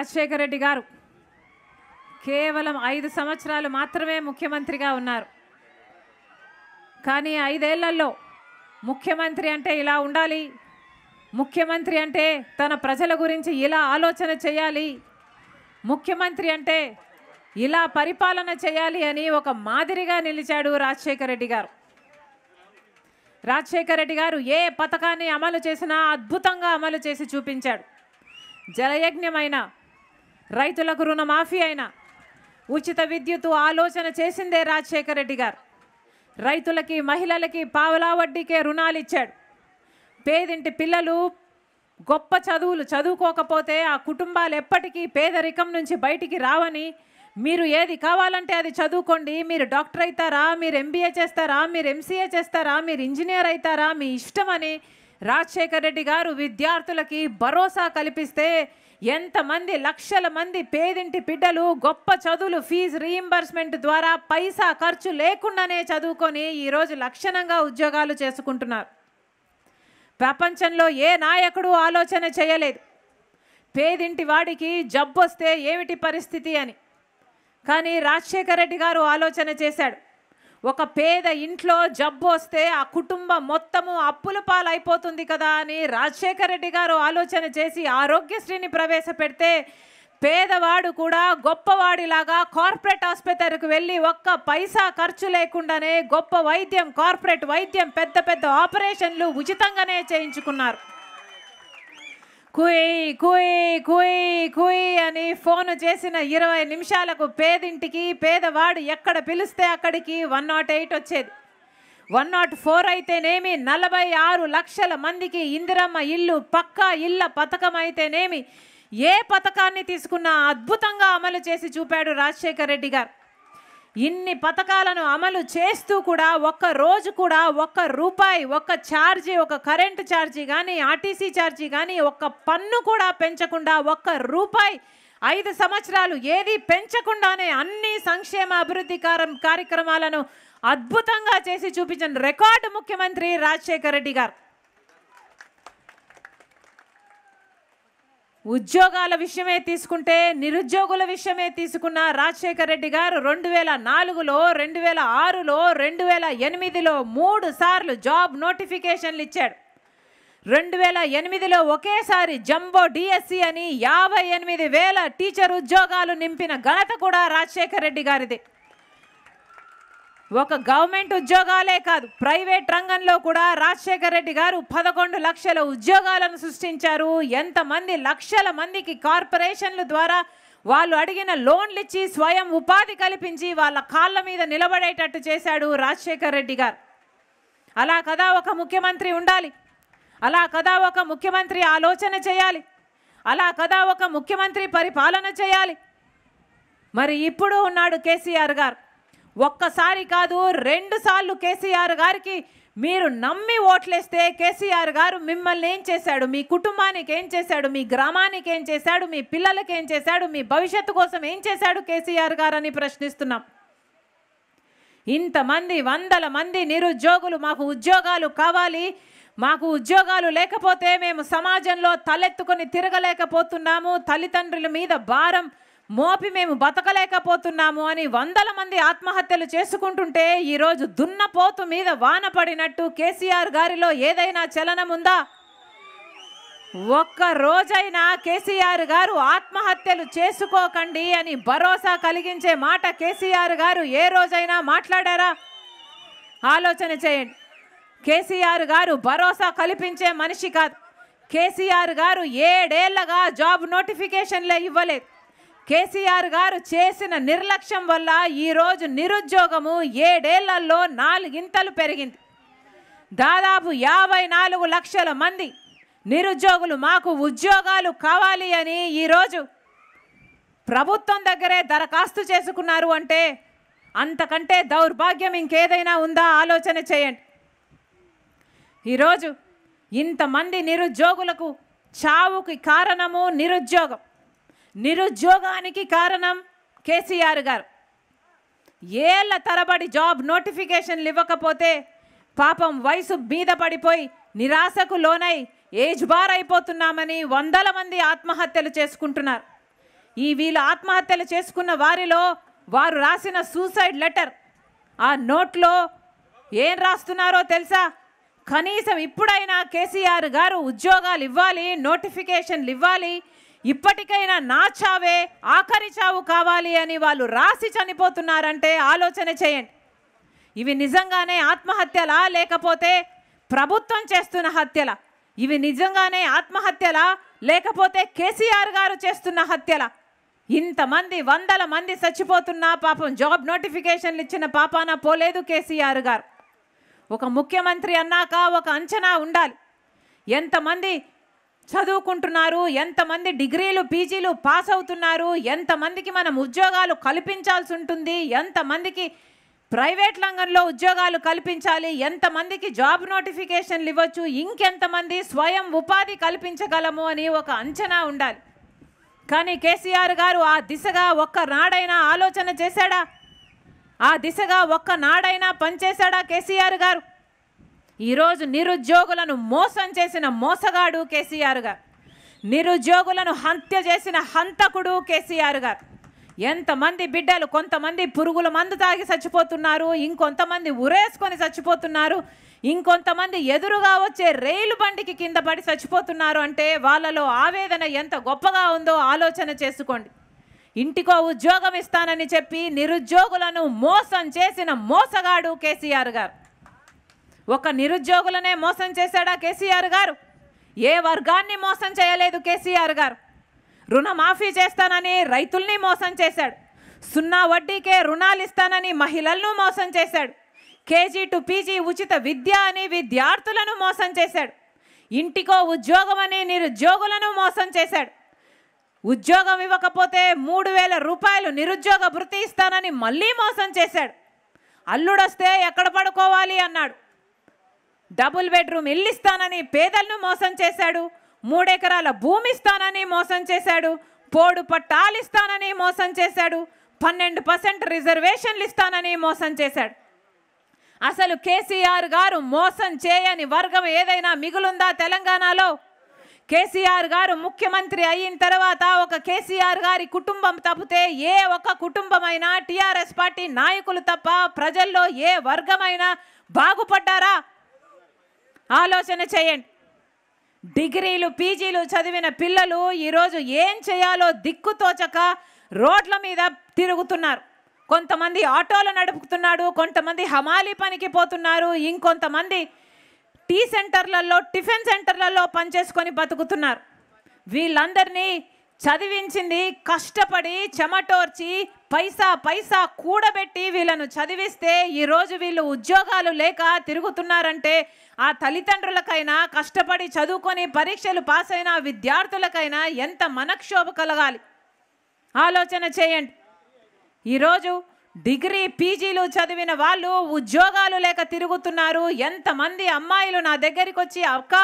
రాజశేఖర రెడ్డి గారు కేవలం ఐదు సంవత్సరాలు మాత్రమే ముఖ్యమంత్రిగా ఉన్నారు కానీ ఐదేళ్లలో ముఖ్యమంత్రి అంటే ఇలా ఉండాలి ముఖ్యమంత్రి అంటే తన ప్రజల గురించి ఇలా ఆలోచన చేయాలి ముఖ్యమంత్రి అంటే ఇలా పరిపాలన చేయాలి అని ఒక మాదిరిగా నిలిచాడు రాజశేఖర రెడ్డి గారు రాజశేఖర రెడ్డి గారు ఏ పథకాన్ని అమలు చేసినా అద్భుతంగా అమలు చేసి చూపించాడు జలయజ్ఞమైన రైతులకు రుణమాఫీ అయిన ఉచిత విద్యుత్ ఆలోచన చేసిందే రాజశేఖర రెడ్డి గారు రైతులకి మహిళలకి పావలా వడ్డీకే రుణాలు ఇచ్చాడు పేదింటి పిల్లలు గొప్ప చదువులు చదువుకోకపోతే ఆ కుటుంబాలు ఎప్పటికీ పేదరికం నుంచి బయటికి రావని మీరు ఏది కావాలంటే అది చదువుకోండి మీరు డాక్టర్ అవుతారా మీరు ఎంబీఏ చేస్తారా మీరు ఎంసీఏ చేస్తారా మీరు ఇంజనీర్ అవుతారా మీ ఇష్టమని రాజశేఖర్ రెడ్డి గారు విద్యార్థులకి భరోసా కల్పిస్తే ఎంతమంది లక్షల మంది పేదింటి బిడ్డలు గొప్ప చదువులు ఫీజు రీఎంబర్స్మెంట్ ద్వారా పైసా ఖర్చు లేకుండానే చదువుకొని ఈరోజు లక్షణంగా ఉద్యోగాలు చేసుకుంటున్నారు ప్రపంచంలో ఏ నాయకుడు ఆలోచన చేయలేదు పేదింటి వాడికి జబ్బొస్తే ఏమిటి పరిస్థితి అని కానీ రాజశేఖర రెడ్డి గారు ఆలోచన చేశాడు ఒక పేద ఇంట్లో జబ్బు వస్తే ఆ కుటుంబం మొత్తము అప్పుల పాలైపోతుంది కదా అని రాజశేఖర రెడ్డి గారు ఆలోచన చేసి ఆరోగ్యశ్రీని ప్రవేశపెడితే పేదవాడు కూడా గొప్పవాడిలాగా కార్పొరేట్ ఆసుపత్రికి వెళ్ళి ఒక్క పైసా ఖర్చు లేకుండానే గొప్ప వైద్యం కార్పొరేట్ వైద్యం పెద్ద పెద్ద ఆపరేషన్లు ఉచితంగానే చేయించుకున్నారు కుయ్ కుయ్ కుయ్ కుయ్ అని ఫోను చేసిన ఇరవై నిమిషాలకు పేదింటికి పేదవాడు ఎక్కడ పిలిస్తే అక్కడికి వన్ నాట్ ఎయిట్ వచ్చేది వన్ నాట్ ఫోర్ అయితేనేమి నలభై ఆరు లక్షల మందికి ఇందిరమ్మ ఇల్లు పక్కా ఇళ్ళ పథకం అయితేనేమి ఏ పథకాన్ని తీసుకున్నా అద్భుతంగా అమలు చేసి చూపాడు రాజశేఖర రెడ్డి గారు ఇన్ని పథకాలను అమలు చేస్తూ కూడా ఒక్క రోజు కూడా ఒక్క రూపాయి ఒక్క ఛార్జీ ఒక కరెంటు ఛార్జీ కానీ ఆర్టీసీ ఛార్జీ కానీ ఒక్క పన్ను కూడా పెంచకుండా ఒక్క రూపాయి ఐదు సంవత్సరాలు ఏది పెంచకుండానే అన్ని సంక్షేమ అభివృద్ధి కార్యక్రమాలను అద్భుతంగా చేసి చూపించిన రికార్డు ముఖ్యమంత్రి రాజశేఖర రెడ్డి గారు ఉద్యోగాల విషయమే తీసుకుంటే నిరుద్యోగుల విషయమే తీసుకున్న రాజశేఖర రెడ్డి గారు రెండు వేల నాలుగులో రెండు వేల ఆరులో రెండు వేల ఎనిమిదిలో మూడు సార్లు జాబ్ నోటిఫికేషన్లు ఇచ్చాడు రెండు వేల ఎనిమిదిలో ఒకేసారి జంబో డిఎస్సి అని యాభై ఎనిమిది వేల టీచర్ ఉద్యోగాలు నింపిన ఘనత కూడా రాజశేఖర రెడ్డి గారిదే ఒక గవర్నమెంట్ ఉద్యోగాలే కాదు ప్రైవేట్ రంగంలో కూడా రాజశేఖర రెడ్డి గారు పదకొండు లక్షల ఉద్యోగాలను సృష్టించారు ఎంతమంది లక్షల మందికి కార్పొరేషన్ల ద్వారా వాళ్ళు అడిగిన లోన్లు ఇచ్చి స్వయం ఉపాధి కల్పించి వాళ్ళ కాళ్ళ మీద నిలబడేటట్టు చేశాడు రాజశేఖర రెడ్డి గారు అలా కదా ఒక ముఖ్యమంత్రి ఉండాలి అలా కదా ఒక ముఖ్యమంత్రి ఆలోచన చేయాలి అలా కదా ఒక ముఖ్యమంత్రి పరిపాలన చేయాలి మరి ఇప్పుడు ఉన్నాడు కేసీఆర్ గారు ఒక్కసారి కాదు రెండు సార్లు కేసీఆర్ గారికి మీరు నమ్మి ఓట్లేస్తే కేసీఆర్ గారు మిమ్మల్ని ఏం చేశాడు మీ కుటుంబానికి ఏం చేశాడు మీ గ్రామానికి ఏం చేశాడు మీ పిల్లలకి ఏం చేశాడు మీ భవిష్యత్తు కోసం ఏం చేశాడు కేసీఆర్ గారు అని ప్రశ్నిస్తున్నాం ఇంతమంది వందల మంది నిరుద్యోగులు మాకు ఉద్యోగాలు కావాలి మాకు ఉద్యోగాలు లేకపోతే మేము సమాజంలో తలెత్తుకొని తిరగలేకపోతున్నాము తల్లిదండ్రుల మీద భారం మోపి మేము బతకలేకపోతున్నాము అని వందల మంది ఆత్మహత్యలు చేసుకుంటుంటే ఈరోజు దున్నపోతు మీద వాన పడినట్టు కేసీఆర్ గారిలో ఏదైనా చలనం ఉందా ఒక్క రోజైనా కేసీఆర్ గారు ఆత్మహత్యలు చేసుకోకండి అని భరోసా కలిగించే మాట కేసీఆర్ గారు ఏ రోజైనా మాట్లాడారా ఆలోచన చేయండి కేసీఆర్ గారు భరోసా కల్పించే మనిషి కాదు కేసీఆర్ గారు ఏడేళ్లగా జాబ్ నోటిఫికేషన్లే ఇవ్వలేదు కేసీఆర్ గారు చేసిన నిర్లక్ష్యం వల్ల ఈరోజు నిరుద్యోగము ఏడేళ్లలో నాలుగింతలు పెరిగింది దాదాపు యాభై నాలుగు లక్షల మంది నిరుద్యోగులు మాకు ఉద్యోగాలు కావాలి అని ఈరోజు ప్రభుత్వం దగ్గరే దరఖాస్తు చేసుకున్నారు అంటే అంతకంటే దౌర్భాగ్యం ఇంకేదైనా ఉందా ఆలోచన చేయండి ఈరోజు ఇంతమంది నిరుద్యోగులకు చావుకి కారణము నిరుద్యోగం నిరుద్యోగానికి కారణం కేసీఆర్ గారు ఏళ్ళ తరబడి జాబ్ నోటిఫికేషన్లు ఇవ్వకపోతే పాపం వయసు మీద పడిపోయి నిరాశకు లోనై ఏజ్ బార్ అయిపోతున్నామని వందల మంది ఆత్మహత్యలు చేసుకుంటున్నారు ఈ వీళ్ళు ఆత్మహత్యలు చేసుకున్న వారిలో వారు రాసిన సూసైడ్ లెటర్ ఆ నోట్లో ఏం రాస్తున్నారో తెలుసా కనీసం ఇప్పుడైనా కేసీఆర్ గారు ఉద్యోగాలు ఇవ్వాలి నోటిఫికేషన్లు ఇవ్వాలి ఇప్పటికైనా నా చావే ఆఖరి చావు కావాలి అని వాళ్ళు రాసి చనిపోతున్నారంటే ఆలోచన చేయండి ఇవి నిజంగానే ఆత్మహత్యలా లేకపోతే ప్రభుత్వం చేస్తున్న హత్యల ఇవి నిజంగానే ఆత్మహత్యలా లేకపోతే కేసీఆర్ గారు చేస్తున్న హత్యల ఇంతమంది వందల మంది చచ్చిపోతున్నా పాపం జాబ్ నోటిఫికేషన్లు ఇచ్చిన పాపాన పోలేదు కేసీఆర్ గారు ఒక ముఖ్యమంత్రి అన్నాక ఒక అంచనా ఉండాలి ఎంతమంది చదువుకుంటున్నారు ఎంతమంది డిగ్రీలు పీజీలు పాస్ అవుతున్నారు ఎంతమందికి మనం ఉద్యోగాలు కల్పించాల్సి ఉంటుంది ఎంతమందికి ప్రైవేట్ రంగంలో ఉద్యోగాలు కల్పించాలి ఎంతమందికి జాబ్ నోటిఫికేషన్లు ఇవ్వచ్చు ఇంకెంతమంది స్వయం ఉపాధి కల్పించగలము అని ఒక అంచనా ఉండాలి కానీ కేసీఆర్ గారు ఆ దిశగా ఒక్క నాడైనా ఆలోచన చేశాడా ఆ దిశగా ఒక్క నాడైనా పనిచేశాడా కేసీఆర్ గారు ఈరోజు నిరుద్యోగులను మోసం చేసిన మోసగాడు కేసీఆర్ గారు నిరుద్యోగులను హత్య చేసిన హంతకుడు కేసీఆర్ గారు ఎంతమంది బిడ్డలు కొంతమంది పురుగుల మందు తాగి చచ్చిపోతున్నారు ఇంకొంతమంది ఉరేసుకొని చచ్చిపోతున్నారు ఇంకొంతమంది ఎదురుగా వచ్చే రైలు బండికి కింద పడి చచ్చిపోతున్నారు అంటే వాళ్ళలో ఆవేదన ఎంత గొప్పగా ఉందో ఆలోచన చేసుకోండి ఇంటికో ఉద్యోగం ఇస్తానని చెప్పి నిరుద్యోగులను మోసం చేసిన మోసగాడు కేసీఆర్ గారు ఒక నిరుద్యోగులనే మోసం చేశాడా కేసీఆర్ గారు ఏ వర్గాన్ని మోసం చేయలేదు కేసీఆర్ గారు రుణమాఫీ చేస్తానని రైతుల్ని మోసం చేశాడు సున్నా వడ్డీకే రుణాలు ఇస్తానని మహిళలను మోసం చేశాడు కేజీ టు పీజీ ఉచిత విద్య అని విద్యార్థులను మోసం చేశాడు ఇంటికో ఉద్యోగం అని నిరుద్యోగులను మోసం చేశాడు ఉద్యోగం ఇవ్వకపోతే మూడు వేల రూపాయలు నిరుద్యోగ భృతి ఇస్తానని మళ్ళీ మోసం చేశాడు అల్లుడొస్తే ఎక్కడ పడుకోవాలి అన్నాడు డబుల్ బెడ్రూమ్ ఇల్లు ఇస్తానని పేదలను మోసం చేశాడు మూడెకరాల భూమి ఇస్తానని మోసం చేశాడు పోడు పట్టాలు ఇస్తానని మోసం చేశాడు పన్నెండు పర్సెంట్ రిజర్వేషన్లు ఇస్తానని మోసం చేశాడు అసలు కేసీఆర్ గారు మోసం చేయని వర్గం ఏదైనా మిగులుందా తెలంగాణలో కేసీఆర్ గారు ముఖ్యమంత్రి అయిన తర్వాత ఒక కేసీఆర్ గారి కుటుంబం తప్పితే ఏ ఒక కుటుంబమైనా టీఆర్ఎస్ పార్టీ నాయకులు తప్ప ప్రజల్లో ఏ వర్గమైనా బాగుపడ్డారా ఆలోచన చేయండి డిగ్రీలు పీజీలు చదివిన పిల్లలు ఈరోజు ఏం చేయాలో దిక్కుతోచక రోడ్ల మీద తిరుగుతున్నారు కొంతమంది ఆటోలు నడుపుతున్నాడు కొంతమంది హమాలీ పనికి పోతున్నారు ఇంకొంతమంది టీ సెంటర్లలో టిఫిన్ సెంటర్లలో పనిచేసుకొని బతుకుతున్నారు వీళ్ళందరినీ చదివించింది కష్టపడి చెమటోర్చి పైసా పైసా కూడబెట్టి వీళ్ళను చదివిస్తే ఈరోజు వీళ్ళు ఉద్యోగాలు లేక తిరుగుతున్నారంటే ఆ తల్లిదండ్రులకైనా కష్టపడి చదువుకొని పరీక్షలు పాస్ అయిన విద్యార్థులకైనా ఎంత మనక్షోభ కలగాలి ఆలోచన చేయండి ఈరోజు డిగ్రీ పీజీలు చదివిన వాళ్ళు ఉద్యోగాలు లేక తిరుగుతున్నారు ఎంతమంది అమ్మాయిలు నా దగ్గరికి వచ్చి అక్క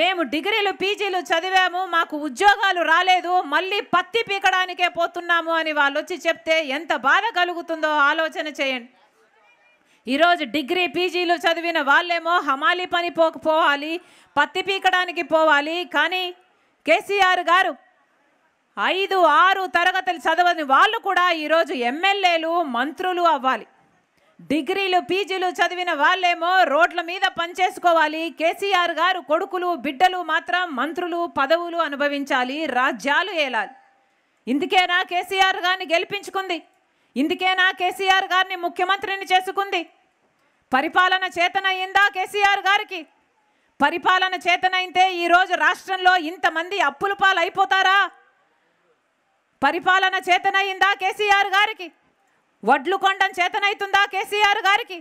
మేము డిగ్రీలు పీజీలు చదివాము మాకు ఉద్యోగాలు రాలేదు మళ్ళీ పత్తి పీకడానికే పోతున్నాము అని వాళ్ళు వచ్చి చెప్తే ఎంత బాధ కలుగుతుందో ఆలోచన చేయండి ఈరోజు డిగ్రీ పీజీలు చదివిన వాళ్ళేమో హమాలి పని పోకపోవాలి పత్తి పీకడానికి పోవాలి కానీ కేసీఆర్ గారు ఐదు ఆరు తరగతులు చదవని వాళ్ళు కూడా ఈరోజు ఎమ్మెల్యేలు మంత్రులు అవ్వాలి డిగ్రీలు పీజీలు చదివిన వాళ్ళేమో రోడ్ల మీద పనిచేసుకోవాలి కేసీఆర్ గారు కొడుకులు బిడ్డలు మాత్రం మంత్రులు పదవులు అనుభవించాలి రాజ్యాలు ఏలాలి ఇందుకేనా కేసీఆర్ గారిని గెలిపించుకుంది ఇందుకేనా కేసీఆర్ గారిని ముఖ్యమంత్రిని చేసుకుంది పరిపాలన చేతనయ్యిందా కేసీఆర్ గారికి పరిపాలన చేతనైతే ఈరోజు రాష్ట్రంలో ఇంతమంది అప్పుల పాలైపోతారా పరిపాలన చేతనయ్యిందా కేసీఆర్ గారికి వడ్లు కొండం చేతనైతుందా కేసీఆర్ గారికి